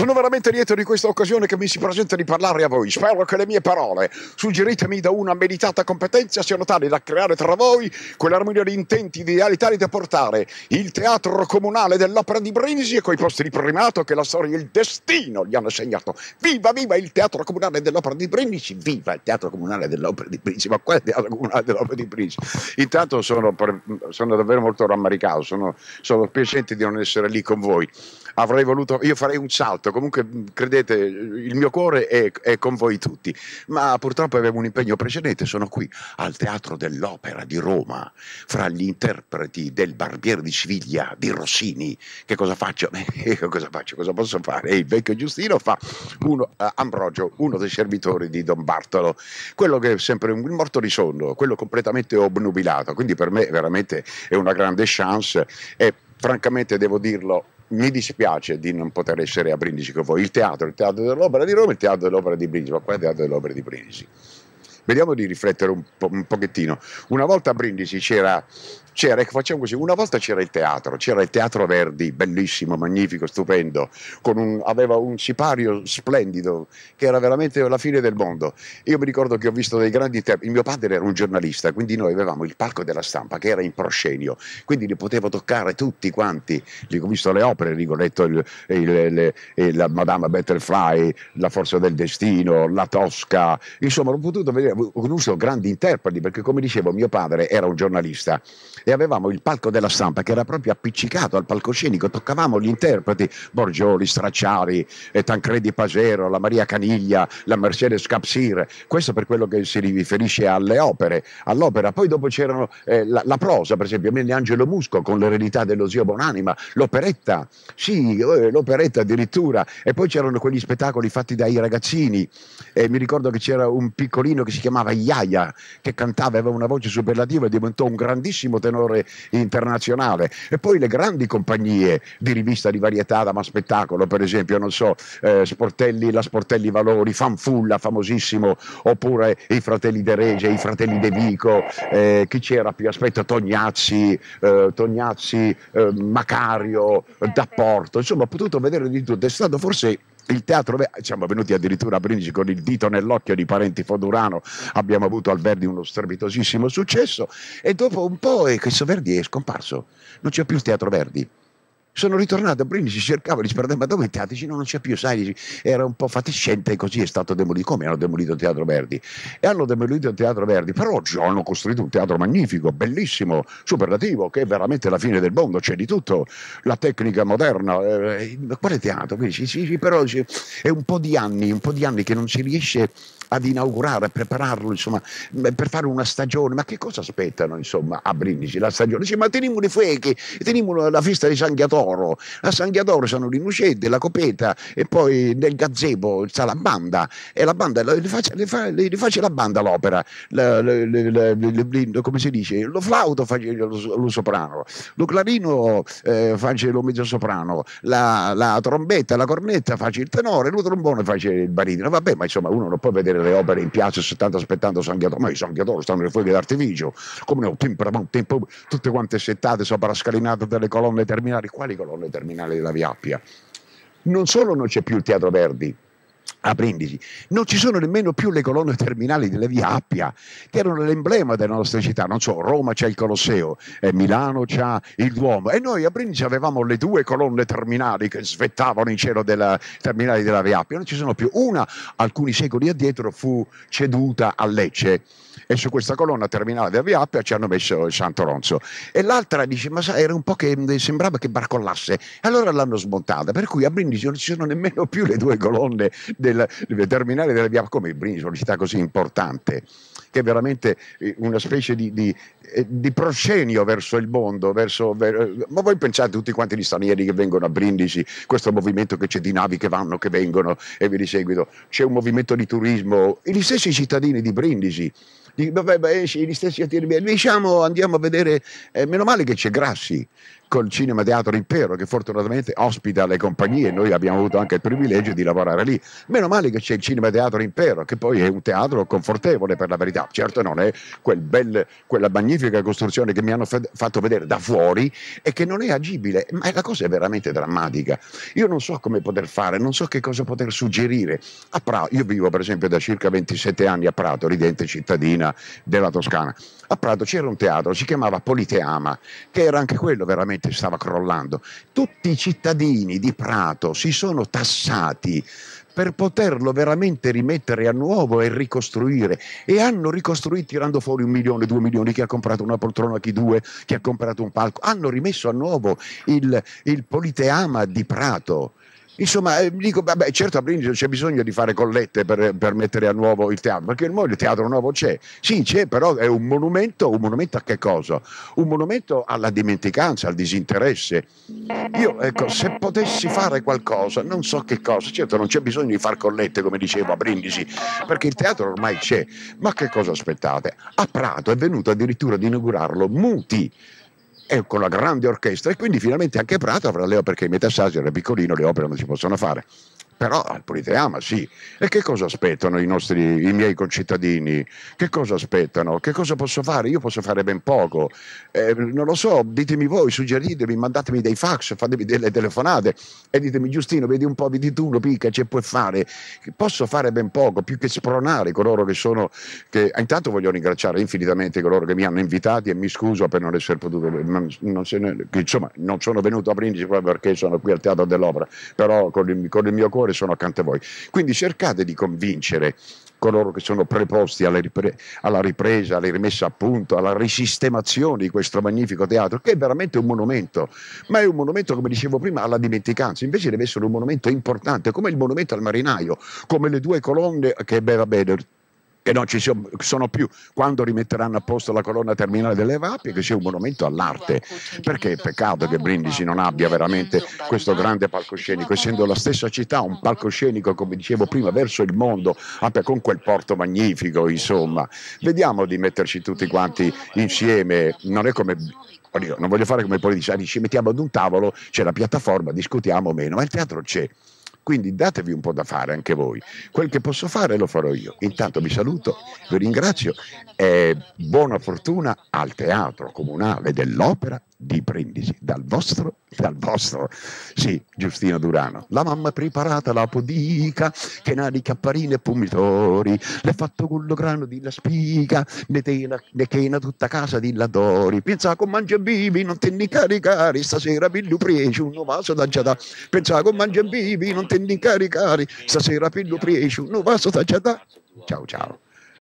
Sono veramente lieto di questa occasione che mi si presenta di parlare a voi. Spero che le mie parole, suggeritemi da una meditata competenza, siano tali da creare tra voi quell'armonia di intenti, ideali tali da portare il teatro comunale dell'opera di Brindisi e coi posti di primato che la storia e il destino gli hanno assegnato. Viva, viva il teatro comunale dell'opera di Brindisi! Viva il teatro comunale dell'opera di Brindisi! Ma qual è il teatro comunale dell'opera di Brindisi? Intanto sono, per, sono davvero molto rammaricato, sono, sono piacente di non essere lì con voi avrei voluto, io farei un salto, comunque mm, credete, il mio cuore è, è con voi tutti, ma purtroppo avevo un impegno precedente, sono qui al Teatro dell'Opera di Roma, fra gli interpreti del Barbiere di Siviglia di Rossini, che cosa faccio? Eh, cosa faccio? Cosa posso fare? E il vecchio Giustino fa uno, uh, Ambrogio, uno dei servitori di Don Bartolo, quello che è sempre un morto di sonno, quello completamente obnubilato, quindi per me veramente è una grande chance e francamente devo dirlo mi dispiace di non poter essere a Brindisi con voi. Il teatro, il teatro dell'opera di Roma, il teatro dell'opera di Brindisi, ma qua è il teatro dell'opera di Brindisi. Vediamo di riflettere un, po un pochettino. Una volta a Brindisi c'era c'era, ecco, facciamo così, una volta c'era il teatro, c'era il Teatro Verdi, bellissimo, magnifico, stupendo, un, aveva un sipario splendido, che era veramente la fine del mondo. Io mi ricordo che ho visto dei grandi tempi, mio padre era un giornalista, quindi noi avevamo il palco della stampa, che era in proscenio, quindi li potevo toccare tutti quanti, li ho visto le opere, ho letto il, il, le, le, la Madame Butterfly, La Forza del Destino, La Tosca, insomma, l'ho potuto vedere, conosco grandi interpreti, perché come dicevo mio padre era un giornalista e avevamo il palco della stampa che era proprio appiccicato al palcoscenico, toccavamo gli interpreti, Borgioli, Stracciari, eh, Tancredi Pasero, la Maria Caniglia, la Mercedes Capsir, questo per quello che si riferisce alle opere, all'opera. Poi dopo c'erano eh, la, la, prosa, per esempio Angelo Musco con l'eredità dello zio Bonanima, l'operetta, sì, eh, l'operetta addirittura, e poi c'erano quegli spettacoli fatti dai ragazzini, e mi ricordo che c'era un piccolino che si si chiamava Iaia, che cantava, aveva una voce superlativa e diventò un grandissimo tenore internazionale. E poi le grandi compagnie di rivista di varietà, da ma spettacolo, per esempio, non so, eh, Sportelli, la Sportelli Valori, Fanfulla, famosissimo, oppure i fratelli De Regia, i fratelli De Vico, eh, chi c'era più? Aspetta, Tognazzi, eh, Tognazzi eh, Macario, eh, D'Apporto, insomma, ho potuto vedere di tutto, è stato forse il teatro, siamo venuti addirittura a Brindisi con il dito nell'occhio di parenti Fodurano, abbiamo avuto al Verdi uno strepitosissimo successo e dopo un po' questo Verdi è scomparso, non c'è più il teatro Verdi. Sono ritornato a Brindisi, cercavo, di sperare, ma dove il teatro? Dice, no, non c'è più, sai, era un po' fatiscente e così è stato demolito. Come hanno demolito il Teatro Verdi? E hanno demolito il Teatro Verdi, però oggi hanno costruito un teatro magnifico, bellissimo, superlativo, che è veramente la fine del mondo, c'è di tutto, la tecnica moderna. Eh, quale teatro? Quindi, sì, sì, però dice, è un po' di anni, un po' di anni che non si riesce ad inaugurare, a prepararlo, insomma, per fare una stagione. Ma che cosa aspettano, insomma, a Brindisi la stagione? Dice, ma teniamo le fuochi, teniamo la festa di San Ghiatone d'oro. La sanghia d'oro sono l'inucente, la copeta e poi nel gazebo sta la banda e la banda le faccia, le fa, le faccia la banda l'opera, la, le, le, come si dice, lo flauto fa lo, lo soprano, lo clarino eh, fa lo mezzosoprano, la, la trombetta, la cornetta fa il tenore, lo trombone fa il baritono. Vabbè, ma insomma uno non può vedere le opere in piazza soltanto aspettando sanghia d'oro, ma i sanghia d'oro stanno le foglie d'artificio, come no, tempo, tempo, tutte quante settate sopra la scalinata delle colonne terminali, quali terminali, colonne terminali della Via Appia. Non solo non c'è più il Teatro Verdi, a Brindisi. Non ci sono nemmeno più le colonne terminali della via Appia, che erano l'emblema della nostra città. Non so, Roma c'è il Colosseo, eh, Milano c'ha il Duomo. E noi a Brindisi avevamo le due colonne terminali che svettavano in cielo della terminale della via Appia. Non ci sono più. Una, alcuni secoli addietro, fu ceduta a Lecce e su questa colonna terminale della via Appia ci hanno messo il Santo Ronzo. E l'altra dice, ma sai, era un po' che eh, sembrava che barcollasse, allora l'hanno smontata, per cui a Brindisi non ci sono nemmeno più le due colonne del, del terminale della via Appia, come Brindisi, una città così importante che è veramente eh, una specie di, di, eh, di proscenio verso il mondo, verso, ver- ma voi pensate tutti quanti gli stranieri che vengono a Brindisi, questo movimento che c'è di navi che vanno, che vengono e vi di seguito, c'è un movimento di turismo, e gli stessi cittadini di Brindisi, di, vabbè, beh, gli stessi cittadini, eh, diciamo andiamo a vedere, eh, meno male che c'è Grassi, col cinema teatro impero che fortunatamente ospita le compagnie noi abbiamo avuto anche il privilegio di lavorare lì meno male che c'è il cinema teatro impero che poi è un teatro confortevole per la verità certo non è quel bel, quella magnifica costruzione che mi hanno f- fatto vedere da fuori e che non è agibile ma la cosa è veramente drammatica io non so come poter fare non so che cosa poter suggerire a Prato io vivo per esempio da circa 27 anni a Prato ridente cittadina della Toscana a Prato c'era un teatro si chiamava Politeama che era anche quello veramente veramente stava crollando. Tutti i cittadini di Prato si sono tassati per poterlo veramente rimettere a nuovo e ricostruire. E hanno ricostruito tirando fuori un milione, due milioni, chi ha comprato una poltrona, chi due, chi ha comprato un palco. Hanno rimesso a nuovo il, il Politeama di Prato Insomma, eh, dico, vabbè, certo a Brindisi c'è bisogno di fare collette per, per mettere a nuovo il teatro, perché ormai il teatro nuovo c'è. Sì, c'è, però è un monumento, un monumento a che cosa? Un monumento alla dimenticanza, al disinteresse. Io, ecco, se potessi fare qualcosa, non so che cosa, certo non c'è bisogno di far collette, come dicevo, a Brindisi, perché il teatro ormai c'è. Ma che cosa aspettate? A Prato è venuto addirittura ad inaugurarlo Muti e con la grande orchestra e quindi finalmente anche Prato avrà Leo perché in metà saggio era piccolino, le opere non si possono fare però al Politeama sì. E che cosa aspettano i, nostri, i miei concittadini? Che cosa aspettano? Che cosa posso fare? Io posso fare ben poco. Eh, non lo so, ditemi voi, suggeritemi, mandatemi dei fax, fatemi delle telefonate e ditemi Giustino, vedi un po', vedi tu, lo picca, c'è puoi fare. Posso fare ben poco, più che spronare coloro che sono... Che, intanto voglio ringraziare infinitamente coloro che mi hanno invitati e mi scuso per non essere potuto... Non se ne, insomma, non sono venuto a Brindisi proprio perché sono qui al Teatro dell'Opera, però con il, con il mio cuore amore sono accanto a voi. Quindi cercate di convincere coloro che sono preposti alla, ripre- alla, ripresa, alla rimessa a punto, alla risistemazione di questo magnifico teatro, che è veramente un monumento, ma è un monumento, come dicevo prima, alla dimenticanza, invece deve essere un monumento importante, come il monumento al marinaio, come le due colonne che, beh, vabbè, che non ci sono più quando rimetteranno a posto la colonna terminale delle Vapie che sia un monumento all'arte perché è peccato che Brindisi non abbia veramente questo grande palcoscenico essendo la stessa città un palcoscenico come dicevo prima verso il mondo anche con quel porto magnifico insomma vediamo di metterci tutti quanti insieme non è come non voglio fare come i politici ci mettiamo ad un tavolo c'è la piattaforma discutiamo meno ma il teatro c'è quindi datevi un po' da fare anche voi. Quel che posso fare lo farò io. Intanto vi saluto, vi ringrazio e buona fortuna al Teatro Comunale dell'Opera di Brindisi, dal vostro, dal vostro, sì, Giustino Durano. La mamma preparata la podica, che nari capparine e pomitori, le fatto con lo grano di la spiga, ne tena, ne chena tutta casa di la dori, pensa con mangia bibi, non te ne caricare, stasera piglio preci, un vaso da già da, pensa con mangia bibi, non te ne caricare, stasera piglio preci, un vaso da già Ciao ciao.